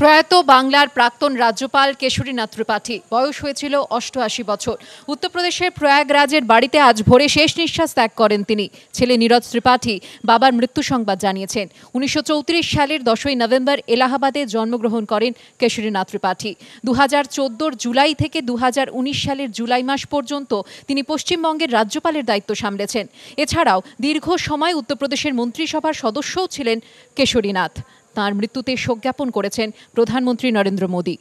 প্রয়াত বাংলার প্রাক্তন রাজ্যপাল কেশরীনাথ ত্রিপাঠী বয়স হয়েছিল অষ্টআশি বছর উত্তরপ্রদেশের প্রয়াগরাজের বাড়িতে আজ ভোরে শেষ নিঃশ্বাস ত্যাগ করেন তিনি ছেলে নীরজ ত্রিপাঠী বাবার মৃত্যু সংবাদ জানিয়েছেন উনিশশো সালের দশই নভেম্বর এলাহাবাদে জন্মগ্রহণ করেন কেশরীনাথ ত্রিপাঠী দু হাজার জুলাই থেকে দু সালের জুলাই মাস পর্যন্ত তিনি পশ্চিমবঙ্গের রাজ্যপালের দায়িত্ব সামলেছেন এছাড়াও দীর্ঘ সময় উত্তরপ্রদেশের মন্ত্রিসভার সদস্যও ছিলেন কেশরীনাথ তাঁর মৃত্যুতে শোক জ্ঞাপন করেছেন প্রধানমন্ত্রী নরেন্দ্র মোদী